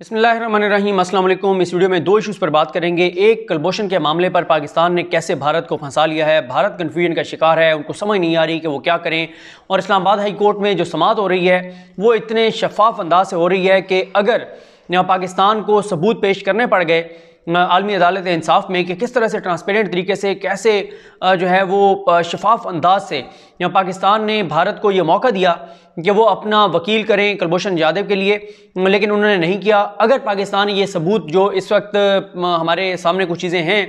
बसमीम अल्लाम इस वीडियो में दो इश्यूज़ पर बात करेंगे एक कलबोशन के मामले पर पाकिस्तान ने कैसे भारत को फंसा लिया है भारत कन्फ्यूजन का शिकार है उनको समझ नहीं आ रही कि वो क्या करें और इस्लामाबाद हाई कोर्ट में जो समात हो रही है वो इतने शफाफ अंदाज से हो रही है कि अगर पाकिस्तान को सबूत पेश करने पड़ गए आलमी अदालत इंसाफ में कि किस तरह से ट्रांसपेरेंट तरीके से कैसे जो है वो शफाफ अंदाज से पाकिस्तान ने भारत को ये मौका दिया कि वो अपना वकील करें कुलभूषण यादव के लिए लेकिन उन्होंने नहीं किया अगर पाकिस्तान ये सबूत जो इस वक्त हमारे सामने कुछ चीज़ें हैं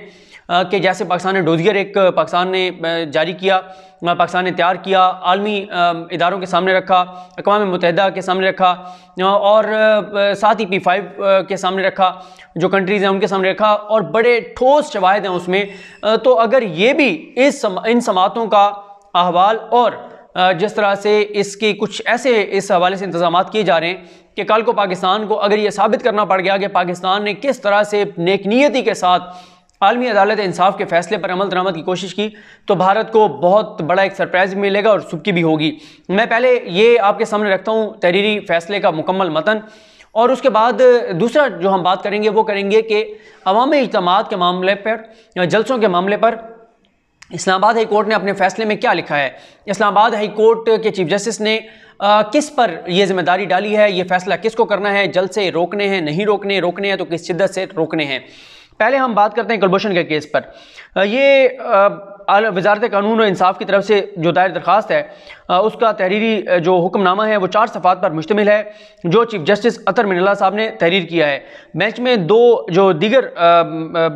कि जैसे पाकिस्तान ने डोजियर एक पाकिस्तान ने जारी किया पाकिस्तान ने तैयार किया आलमी इदारों के सामने रखा अकवा मुतहदा के सामने रखा और साथ ही पी फाइव के सामने रखा जो कंट्रीज़ हैं उनके सामने रखा और बड़े ठोस शवाहद हैं उसमें तो अगर ये भी इस सम, इन समातों का अहवाल और जिस तरह से इसके कुछ ऐसे इस हवाले से इंतजाम किए जा रहे हैं कि कल को पाकिस्तान को अगर ये साबित करना पड़ गया कि पाकिस्तान ने किस तरह से नेकनीयती के साथ आलमी अदालत इंसाफ के फैसले पर अमल दरामद की कोशिश की तो भारत को बहुत बड़ा एक सरप्राइज मिलेगा और सुबकी भी होगी मैं पहले ये आपके सामने रखता हूँ तहरीरी फैसले का मुकम्मल मतन और उसके बाद दूसरा जो हम बात करेंगे वो करेंगे कि अवाम इजतम के मामले पर जलसों के मामले पर इस्लामाबाद हाई कोर्ट ने अपने फैसले में क्या लिखा है इस्लामाबाद हाई कोर्ट के चीफ जस्टिस ने आ, किस पर यह जिम्मेदारी डाली है ये फैसला किसको करना है जल से रोकने हैं नहीं रोकने रोकने हैं तो किस शिद्दत से रोकने हैं पहले हम बात करते हैं कुलभूषण के केस पर ये वजारत कानून और इंसाफ की तरफ से जो दायर दरख्वास्त है उसका तहरीरी जो हुक्मनामा है वो चार सफ़ात पर मुश्तमिल है जो चीफ जस्टिस अतर मिनला साहब ने तहरीर किया है बेंच में दो जो दीगर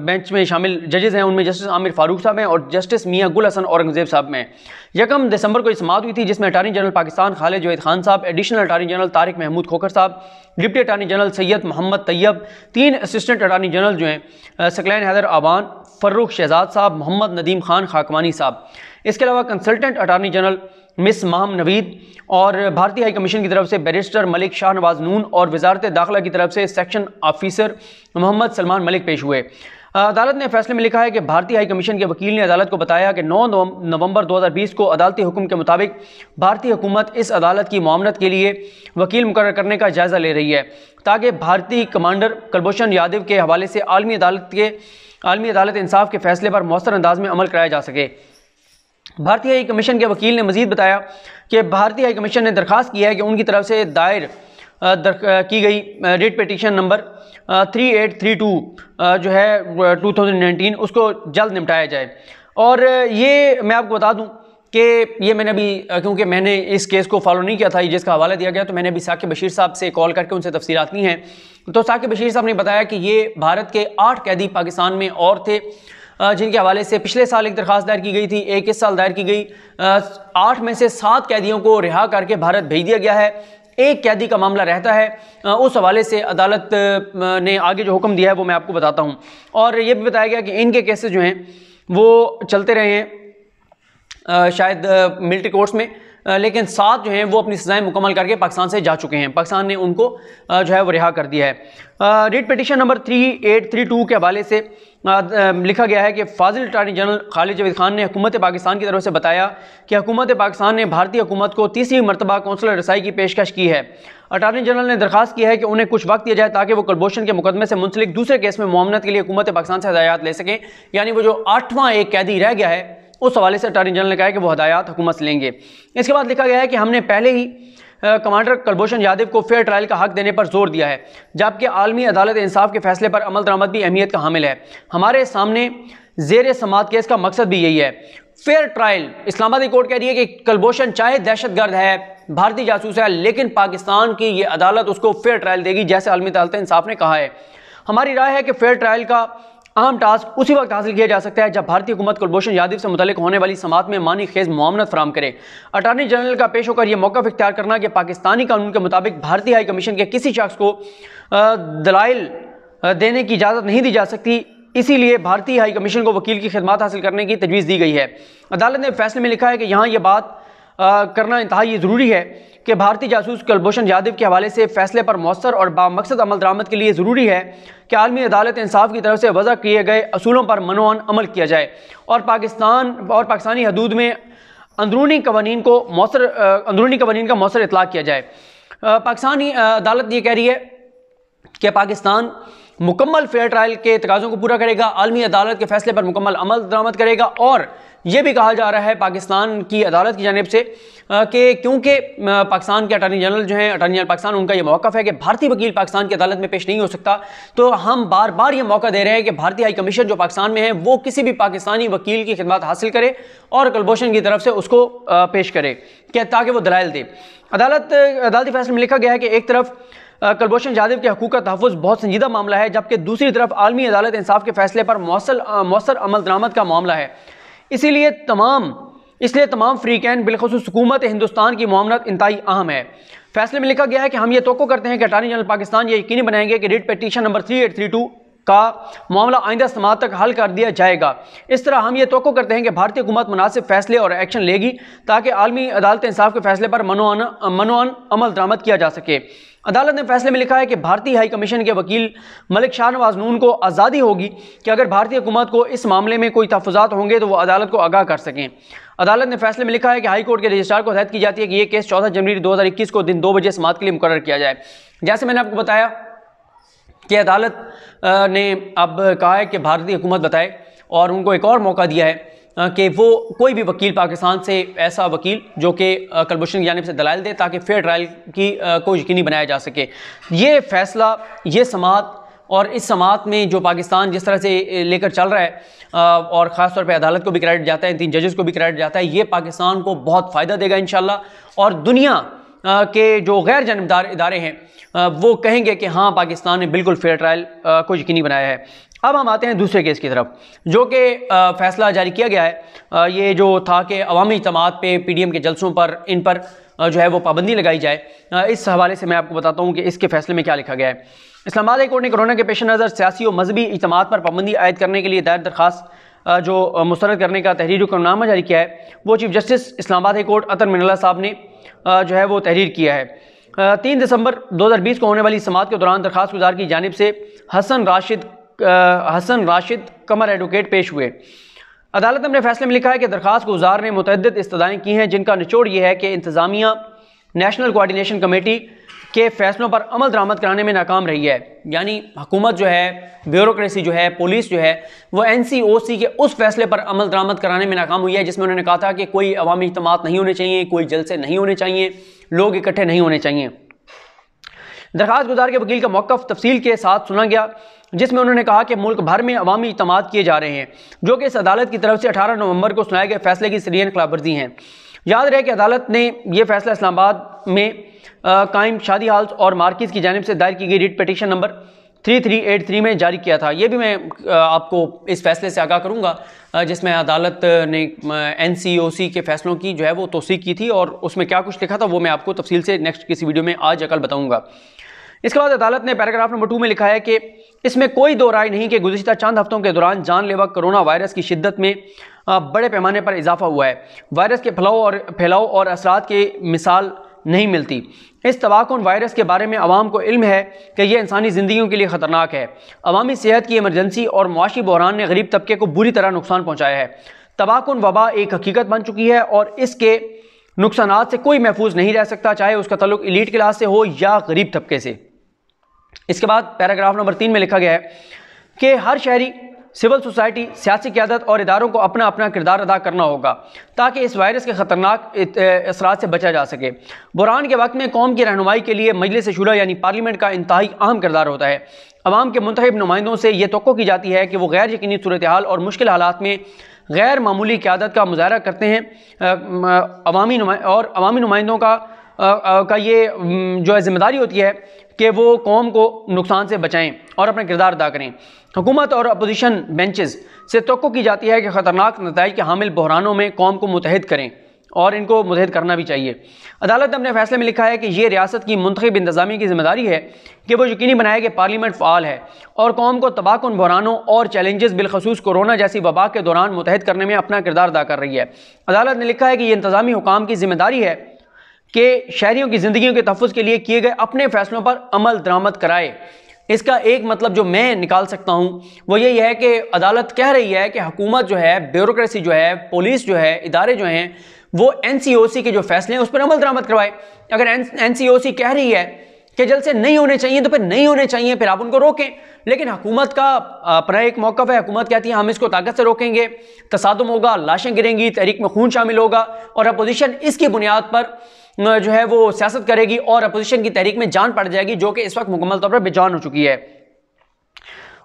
बेंच में शामिल जजेज़ हैं उनमें जस्टिस आमिर फारूक साहब हैं और जस्टिस मियाँ गुल हसन औरंगजेब साहब में यकम दिसंबर को इसमात हुई थी जिसमें attorney general Pakistan Khalid Javed Khan sahab additional attorney general Tariq Mehmood Khokhar sahab deputy attorney general Syed Mohammad Tayyab तीन असिस्टेंट अटारनी जनरल जो हैं सकलैन हैदर आबान फ़र्रुख शहजाद साहब मोहम्मद नदीम खान खाकवानी साहब इसके अलावा कंसल्टेंट अटारनी जनरल मिस माम नवीद और भारतीय हाई कमीशन की तरफ से बैरिस्टर मलिक शाह नवाज नून और वजारत दाखिला की तरफ से सेक्शन ऑफिसर मोहम्मद सलमान मलिक पेश हुए अदालत ने फैसले में लिखा है कि भारतीय हाई कमीशन के वकील ने अदालत को बताया कि 9 नवंबर 2020 को अदालती हुक्म के मुताबिक भारतीय हुकूमत इस अदालत की मामलत के लिए वकील मुकर करने का जायज़ा ले रही है ताकि भारतीय कमांडर कलभूषण यादव के हवाले से आलमी अदालत के आलमी अदालत इंसाफ के फैसले पर मौसर अंदाज में अमल कराया जा सके भारतीय हाई कमीशन के वकील ने मजीद बताया कि भारतीय हाई कमीशन ने दरख्वास्त की है कि उनकी तरफ से दायर की गई रिट पटिशन नंबर 3832 जो है 2019 उसको जल्द निपटाया जाए और ये मैं आपको बता दूं कि ये मैंने अभी क्योंकि मैंने इस केस को फॉलो नहीं किया था जिसका हवाला दिया गया तो मैंने अभी साकिब बशीर साहब से कॉल करके उनसे तफसीलात की हैं तो साकिब बशीर साहब ने बताया कि ये भारत के आठ कैदी पाकिस्तान में और थे जिनके हवाले से पिछले साल एक दरख्वास्त दायर की गई थी एक इस साल दायर की गई आठ में से सात कैदियों को रिहा करके भारत भेज दिया गया है एक कैदी का मामला रहता है उस हवाले से अदालत ने आगे जो हुक्म दिया है वो मैं आपको बताता हूँ और ये भी बताया गया कि इनके केसेज जो हैं वो चलते रहे हैं शायद मिल्ट्री कोर्ट्स में लेकिन सात जो हैं वो अपनी सजाएं मुकम्मल करके पाकिस्तान से जा चुके हैं पाकिस्तान ने उनको जो है वो रिहा कर दिया है writ petition number three eight three two के हवाले से लिखा गया है कि फाजिल अटारनी जनरल खालिद जवेद खान ने हुकूमत पाकिस्तान की तरफ से बताया कि हुकूमत पाकिस्तान ने भारतीय हुकूमत को तीसरी मरतबा कौंसलर रसाई की पेशकश की है अटारनी जनरल ने दरखास्त की है कि उन्हें कुछ वक्त दिया जाए ताकि वो कुलभूषण के मुकदमे से मुंसलिक दूसरे केस में मामनत के लिए हुकूमत पाकिस्तान से हदायत ले सकें यानी वो जो आठवां एक कैदी रह गया है उस हवाले से अटारनी जनरल ने कहा कि वो हदायत हुकूमत लेंगे इसके बाद लिखा गया है कि हमने पहले ही कमांडर कलभूषण यादव को फेयर ट्रायल का हक देने पर जोर दिया है जबकि आलमी अदालत इंसाफ के फैसले पर अमल दरामद भी अहमियत का हामिल है हमारे सामने जेर समात केस का मकसद भी यही है फेयर ट्रायल इस्लामाबादी कोर्ट कह रही है कि कलभूषण चाहे दहशत गर्द है भारतीय जासूस है लेकिन पाकिस्तान की ये अदालत उसको फेयर ट्रायल देगी जैसे आलमी अदालत इंसाफ ने कहा है हमारी राय है कि फेयर ट्रायल का अहम टास्क उसी वक्त हासिल किया जा सकता है जब भारतीय हुकूमत कुलभूषण यादव से मुतल होने वाली समात में मानी खेज मामनत फ्राम करे अटार्नी जनरल का पेश होकर यह मौका इख्तियार करना कि पाकिस्तानी कानून के मुताबिक भारतीय हाई कमीशन के किसी शख्स को दलाइल देने की इजाज़त नहीं दी जा सकती इसीलिए भारतीय हाई कमीशन को वकील की खदमात हासिल करने की तजवीज़ दी गई है अदालत ने फैसले में लिखा है कि यहाँ यह बात करना इंतहा ज़रूरी है कि भारतीय जासूस कुलभूषण यादव के हवाले से फैसले पर मौसर और बामकसद अमल दरामद के लिए ज़रूरी है कि आलमी अदालत इंसाफ की तरफ से वजह किए गए असूलों पर मनोन अमल किया जाए और पाकिस्तान और पाकिस्तानी हदूद में अंदरूनी कवानीन को मौसर अंदरूनी कवानीन का मौसर इतलाक़ किया जाए पाकिस्तानी अदालत ये कह रही है कि पाकिस्तान मुकम्मल फेयर ट्रायल के तकाजों को पूरा करेगा आलमी अदालत के फैसले पर मुकम्मल अमल दरामद करेगा और यह भी कहा जा रहा है पाकिस्तान की अदालत की जानब से कि क्योंकि पाकिस्तान के अटॉर्नी जनरल जो हैं अटॉर्नी जनरल पाकिस्तान उनका यह मौका है कि भारतीय वकील पाकिस्तान की अदालत में पेश नहीं हो सकता तो हम बार बार ये मौका दे रहे हैं कि भारतीय हाई कमीशन जो पाकिस्तान में है वो किसी भी पाकिस्तानी वकील की खिदमत हासिल करे और कलभूषण की तरफ से उसको पेश करे ताकि वो दलाइल दे अदालत अदालती फैसले में लिखा गया है कि एक तरफ कलभूषण यादव के हकूक का तहफ़ बहुत संजीदा मामला है जबकि दूसरी तरफ आलमी अदालत इंसाफ के फैसले पर मौसल मौसर अमल दरामद का मामला है इसीलिए तमाम इसलिए तमाम फ्रीकैन बिलखसूस हुकूमत हिंदुस्तान की मामलत इंतई अहम है फैसले में लिखा गया है कि हम ये तो करते हैं कि अटारनी जनरल पाकिस्तान ये यकीनी बनाएंगे कि writ petition number three eight three two का मामला आइंदा समाज तक हल कर दिया जाएगा इस तरह हम ये तो करते हैं कि भारतीय हुकूमत मुनासिब फैसले और एक्शन लेगी ताकि आलमी अदालत इंसाफ के फैसले पर मनोन मनोन अमल दरामद किया जा सके अदालत ने फैसले में लिखा है कि भारतीय हाई कमीशन के वकील मलिक शाहनवाज नून को आज़ादी होगी कि अगर भारतीय हुकूमत को इस मामले में कोई तहफात होंगे तो वो अदालत को आगाह कर सकें अदालत ने फैसले में लिखा है कि हाई कोर्ट के रजिस्ट्रार को हदायत की जाती है कि यह केस चौदह जनवरी 2021 को दिन दो बजे समात के लिए मुकर किया जाए जैसे मैंने आपको बताया कि अदालत ने अब कहा है कि भारतीय हुकूमत बताए और उनको एक और मौका दिया है कि वो कोई भी वकील पाकिस्तान से ऐसा वकील जो कि कलभूषण की जानब से दलाल दे ताकि फेयर ट्रायल की को यकीनी बनाया जा सके ये फैसला ये समात और इस समात में जो पाकिस्तान जिस तरह से लेकर चल रहा है और ख़ास तौर पे अदालत को भी क्रेडिट जाता है तीन जजेस को भी क्रेडिट जाता है ये पाकिस्तान को बहुत फ़ायदा देगा इन और दुनिया के जो गैर जानबदार इदारे हैं वो कहेंगे कि हाँ पाकिस्तान ने बिल्कुल फेयर ट्रायल को यकीनी बनाया है अब हम आते हैं दूसरे केस की तरफ जो कि फैसला जारी किया गया है ये जो था कि अवामी इतमाद पे पीडीएम के जलसों पर इन पर जो है वो पाबंदी लगाई जाए इस हवाले से मैं आपको बताता हूँ कि इसके फैसले में क्या लिखा गया है इस्लामाबाद कोर्ट ने कोरोना के पेश नज़र सियासी और मजहबी इतमाद पर पाबंदी आयद करने के लिए दायर दरखास्त जो मुस्रद करने का तहरीर नामा जारी किया है वो chief justice Islamabad high court Athar Minallah साहब ने जो है वो तहरीर किया है तीन दिसंबर 2020 को होने वाली समात के दौरान दरख्वास्त गुजार की जानब से हसन राशिद हसन राशिद कमर एडवोकेट पेश हुए अदालत ने अपने फैसले में लिखा है कि दरख्वास्त गुजार ने मुतद इस्तदाएँ की हैं जिनका निचोड़ यह है कि इंतज़ामिया नेशनल कोऑर्डिनेशन कमेटी के फैसलों पर अमल दरामद कराने में नाकाम रही है यानी हुकूमत जो है ब्यूरोक्रेसी जो है पुलिस जो है वो एन के उस फैसले पर अमल दरामद कराने में नाकाम हुई है जिसमें उन्होंने कहा था कि कोई अवामी इतम नहीं होने चाहिए कोई जलसे नहीं होने चाहिए लोग इकट्ठे नहीं होने चाहिए दरख्वास्त गुजार के वकील का मौक़ तफसील के साथ सुना गया जिसमें उन्होंने कहा कि मुल्क भर में अवामी इतम किए जा रहे हैं जो कि इस अदालत की तरफ से अठारह नवंबर को सुनाए गए फैसले की सरीन खिलाफवर्जी हैं याद रहे कि अदालत ने यह फैसला इस्लामाबाद में कायम शादी हाल्स और मार्किज की जानब से दायर की गई रिट पटिशन नंबर 3383 में जारी किया था ये भी मैं आपको इस फैसले से आगाह करूंगा जिसमें अदालत ने एन के फैसलों की जो है वो तोसीक़ की थी और उसमें क्या कुछ लिखा था वो मैं आपको तफसील से नेक्स्ट किसी वीडियो में आज अकल बताऊंगा इसके बाद अदालत ने पैराग्राफ नंबर टू में लिखा है कि इसमें कोई दो राय नहीं कि गुजशत चंद हफ्तों के दौरान जानलेवा कोरोना वायरस की शिद्दत में बड़े पैमाने पर इजाफा हुआ है वायरस के फैलाओ और फैलाओ और असरात की मिसाल नहीं मिलती इस तबाहकुन वायरस के बारे में आवाम को इल्म है कि यह इंसानी ज़िंदगियों के लिए ख़तरनाक है अवामी सेहत की इमरजेंसी और मुआशी बहरान ने गरीब तबके को बुरी तरह नुकसान पहुँचाया है तबाहकुन वबा एक हकीकत बन चुकी है और इसके नुकसान से कोई महफूज नहीं रह सकता चाहे उसका तल्लु इलीट क्लास से हो या गरीब तबके से इसके बाद पैराग्राफ नंबर तीन में लिखा गया है कि हर शहरी सिविल सोसाइटी सियासी क्यादत और इदारों को अपना अपना किरदार अदा करना होगा ताकि इस वायरस के ख़तरनाक असरा से बचा जा सके बुरान के वक्त में कौम की रहनमाई के लिए मजलिस शुरा यानी पार्लियामेंट का इंतहाई अहम किरदार होता है आवाम के मंतब नुमाइंदों से ये तो की जाती है कि वो गैर यकीनी सूरत हाल और मुश्किल हालात में गैर मामूली क्यादत का मुजाहरा करते हैं अवामी और अवामी नुमाइंदों का आ, आ, का ये जो है ज़िम्मेदारी होती है कि वो कौम को नुकसान से बचाएँ और अपना किरदार अदा करें हुकूमत और अपोजिशन बेंचेस से तो की जाती है कि ख़तरनाक नतज के हामिल बहरानों में कौम को मुतहद करें और इनको मुतहद करना भी चाहिए अदालत ने अपने फैसले में लिखा है कि ये रियासत की मंतखब इंतजामी की जिम्मेदारी है कि वो यकीनी बनाए कि पार्लियामेंट फ़ाल है और कौम को तबाह उन बहरानों और चैलेंजेस बिलखसूस कोरोना जैसी वबा के दौरान मुतहद करने में अपना किरदार अदा कर रही है अदालत ने लिखा है कि यह इंतजामी हुकाम की जिम्मेदारी है कि शहरीों की ज़िंदगी के तहफ़ के लिए किए गए अपने फैसलों पर अमल दरामद कराए इसका एक मतलब जो मैं निकाल सकता हूँ वो यही है कि अदालत कह रही है कि हुकूमत जो है ब्यूरोसी जो है पुलिस जो है इदारे जो हैं वो एन के जो फैसले हैं उस पर अमल दरामद करवाए अगर एन कह रही है कि जल से नहीं होने चाहिए तो फिर नहीं होने चाहिए फिर आप उनको रोकें लेकिन हुकूमत का अपना एक मौक़ है हुकूमत कहती है हम इसको ताकत से रोकेंगे तसादम होगा लाशें गिरेंगी तहरीक में खून शामिल होगा और अपोजिशन इसकी बुनियाद पर जो है वो सियासत करेगी और अपोजिशन की तहरीक में जान पड़ जाएगी जो कि इस वक्त मुकम्मल तौर पर बेजान हो चुकी है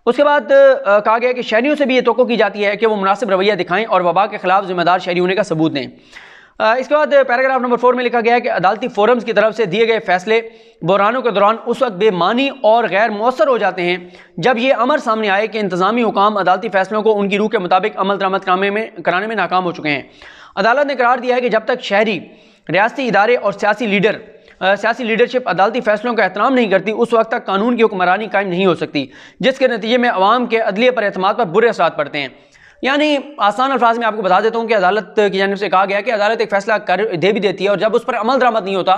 उसके बाद कहा गया कि शहरीों से भी ये तो की जाती है कि वो मुनासिब रवैया दिखाएं और वबा के खिलाफ जिम्मेदार शहरी होने का सबूत दें इसके बाद पैराग्राफ नंबर फोर में लिखा गया है कि अदालती फोरम्स की तरफ से दिए गए फैसले बहरानों के दौरान उस वक्त बेमानी और गैर मौसर हो जाते हैं जब ये अमर सामने आए कि इंतजामी हुकाम अदालती फैसलों को उनकी रूह के मुताबिक अमल दरामद कराने में कराने में नाकाम हो चुके हैं अदालत ने करार दिया है कि जब तक शहरी रियाती इदारे और सियासी लीडर सियासी लीडरशिप अदालती फैसलों का एहतराम नहीं करती उस वक्त तक कानून की हुक्मरानी कायम नहीं हो सकती जिसके नतीजे में आवाम के अदलिए पर अहतम पर बुरे असर पड़ते हैं यानी आसान अल्फाज में आपको बता देता हूँ कि अदालत की जानब से कहा गया कि अदालत एक फैसला कर दे भी देती है और जब उस पर अमल दरामद नहीं होता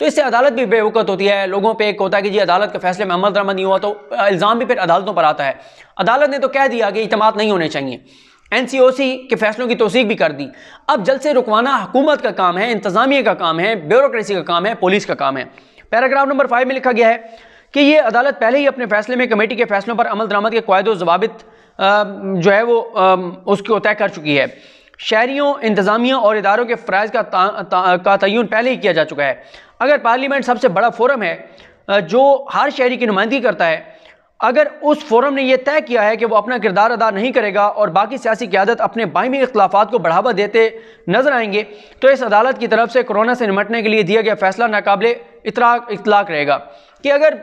तो इससे अदालत भी बेवकत होती है लोगों पे एक होता है कि जी अदालत के फैसले में अमल दरामद नहीं हुआ तो इल्ज़ाम भी फिर अदालतों पर आता है अदालत ने तो कह दिया कि इतमाद नहीं होने चाहिए एनसीओसी के फैसलों की तोसीक भी कर दी अब जल्द से रुकवाना हुकूमत का काम है इंतजामिया का काम है ब्यूरोसी का काम है पुलिस का काम है पैराग्राफ नंबर फाइव में लिखा गया है कि ये अदालत पहले ही अपने फैसले में कमेटी के फैसलों पर अमल दरामद के कायद जवाबित जो है वो उसको तय कर चुकी है शहरीों इंतजामिया और इदारों के फ़रज़ का ता, ता, का तयन पहले ही किया जा चुका है अगर पार्लियामेंट सबसे बड़ा फोरम है जो हर शहरी की नुमाइंदगी करता है अगर उस फोरम ने यह तय किया है कि वह अपना किरदार अदा नहीं करेगा और बाकी सियासी क्यादत अपने बाइमी इख्लाफात को बढ़ावा देते नजर आएंगे तो इस अदालत की तरफ से कोरोना से निपटने के लिए दिया गया फैसला नाकबले इतलाक इतलाक रहेगा कि अगर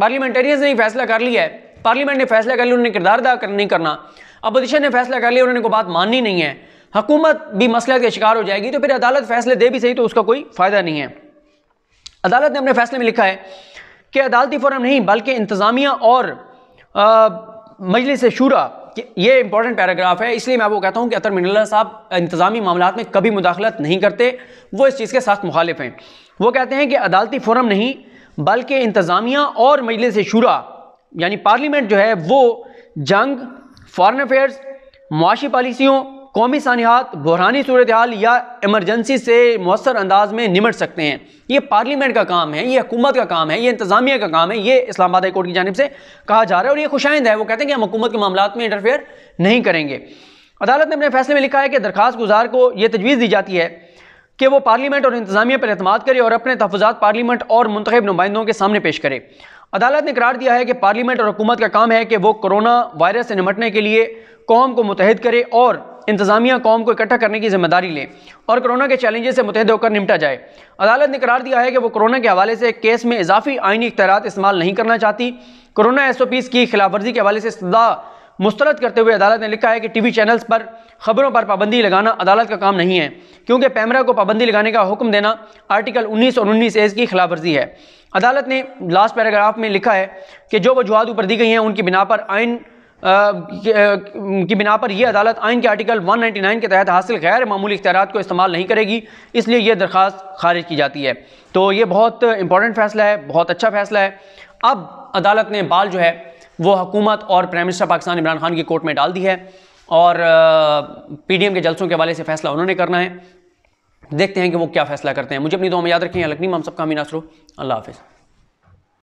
पार्लियामेंटेरियंस ने फैसला कर लिया है पार्लियामेंट ने फैसला कर लिया उन्होंने किरदार अदा कर, नहीं करना अपोजिशन ने फैसला कर लिया उन्होंने को बात माननी नहीं है हकूमत भी मसले का शिकार हो जाएगी तो फिर अदालत फैसले दे भी सही तो उसका कोई फ़ायदा नहीं है अदालत ने अपने फैसले में लिखा है कि अदालती फोरम नहीं बल्कि इंतज़ामिया और मजलिस शूरा ये इंपॉर्टेंट पैराग्राफ है इसलिए मैं आपको कहता हूँ कि अतर मिनल्ला साहब इंतजामी मामला में कभी मुदाखलत नहीं करते वो इस चीज़ के साथ मुखालिफ हैं वो कहते हैं कि अदालती फोरम नहीं बल्कि इंतज़ामिया और मजलिस शूरा यानी पार्लियामेंट जो है वो जंग फॉरन अफेयर्स मुआशी पॉलिसियों कौमी सानियात बहरानी सूरत हाल या एमरजेंसी से मौसर अंदाज में निमट सकते हैं ये पार्लियामेंट का काम है ये हुकूमत का काम है ये इंतजामिया का काम है ये इस्लामाबाद कोर्ट की जानब से कहा जा रहा है और ये खुशाइंद है वो कहते हैं कि हम हुकूमत के मामला में इंटरफेयर नहीं करेंगे अदालत ने अपने फैसले में लिखा है कि दरख्वास गुजार को यह तजवीज़ दी जाती है कि वो पार्लियामेंट और इंतजामिया पर अहतमाद करे और अपने तहफात पार्लियामेंट और मंतखब नुमाइंदों के सामने पेश करे अदालत ने करार दिया है कि पार्लियामेंट और हुकूमत का काम है कि वो कोरोना वायरस से निमटने के लिए कौम को मुतहद करे और इंतजामिया कौम को इकट्ठा करने की जिम्मेदारी लें और कोरोना के चैलेंजेस से मुतहद होकर निपटा जाए अदालत ने करार दिया है कि वो कोरोना के हवाले से केस में इजाफी आइनी इख्तार इस्तेमाल नहीं करना चाहती कोरोना एस ओ पीज़ की खिलाफ वर्जी के हवाले से सदा मुस्तरद करते हुए अदालत ने लिखा है कि टी वी चैनल्स पर खबरों पर पाबंदी लगाना अदालत का काम नहीं है क्योंकि पैमरा को पाबंदी लगाने का हुक्म देना आर्टिकल 19 और 19 एज की खिलाफ वर्जी है अदालत ने लास्ट पैराग्राफ में लिखा है कि जो वजूहत ऊपर दी गई हैं उनकी बिना पर आइन की बिना पर यह अदालत आइन के आर्टिकल 199 के तहत हासिल गैर मामूली इख्तियार को इस्तेमाल नहीं करेगी इसलिए यह दरख्वास्त खारिज की जाती है तो ये बहुत इंपॉर्टेंट फैसला है बहुत अच्छा फैसला है अब अदालत ने बाल जो है वो हुकूमत और प्राइम मिनिस्टर पाकिस्तान इमरान खान की कोर्ट में डाल दी है और पीडीएम के जलसों के हवाले से फैसला उन्होंने करना है देखते हैं कि वो क्या फैसला करते हैं मुझे अपनी दो में याद रखें लकनी नीम हम सबका अमीन अल्लाह हाफिज़